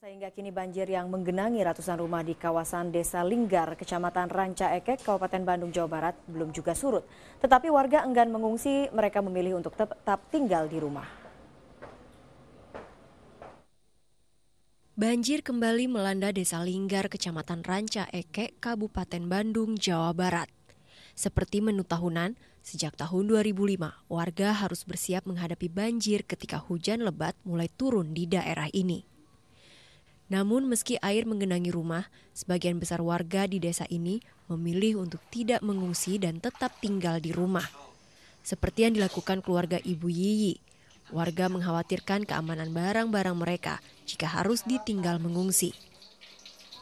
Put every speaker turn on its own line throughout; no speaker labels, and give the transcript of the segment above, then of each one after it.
Sehingga kini banjir yang menggenangi ratusan rumah di kawasan Desa Linggar, Kecamatan Ranca Ekek, Kabupaten Bandung, Jawa Barat belum juga surut. Tetapi warga enggan mengungsi, mereka memilih untuk tetap tinggal di rumah. Banjir kembali melanda Desa Linggar, Kecamatan Ranca Ekek, Kabupaten Bandung, Jawa Barat. Seperti menu tahunan, sejak tahun 2005, warga harus bersiap menghadapi banjir ketika hujan lebat mulai turun di daerah ini. Namun meski air menggenangi rumah, sebagian besar warga di desa ini memilih untuk tidak mengungsi dan tetap tinggal di rumah. Seperti yang dilakukan keluarga Ibu Yiyi. Warga mengkhawatirkan keamanan barang-barang mereka jika harus ditinggal mengungsi.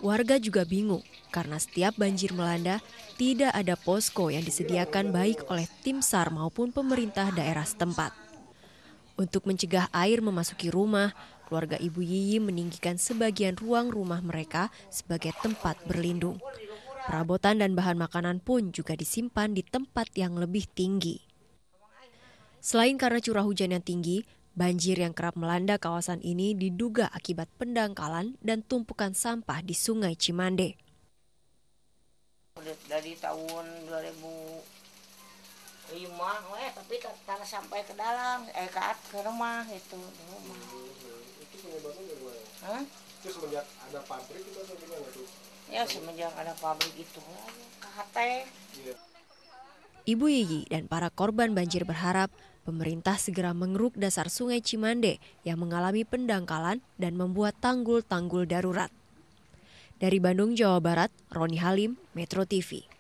Warga juga bingung karena setiap banjir melanda tidak ada posko yang disediakan baik oleh tim SAR maupun pemerintah daerah setempat. Untuk mencegah air memasuki rumah, keluarga Ibu Yiyi meninggikan sebagian ruang rumah mereka sebagai tempat berlindung. Perabotan dan bahan makanan pun juga disimpan di tempat yang lebih tinggi. Selain karena curah hujan yang tinggi, banjir yang kerap melanda kawasan ini diduga akibat pendangkalan dan tumpukan sampah di Sungai Cimande.
Dari tahun 2000 rumah we tapi tanah sampai ke dalam eh ke, ke rumah gitu di rumah hmm, itu penyebabnya gimana ya? huh? itu semenjak ada pabrik itu atau gimana tuh ya semenjak ada pabrik itu KHT yeah.
Ibu Yiyi dan para korban banjir berharap pemerintah segera mengeruk dasar sungai Cimande yang mengalami pendangkalan dan membuat tanggul-tanggul darurat. Dari Bandung, Jawa Barat, Roni Halim, Metro TV.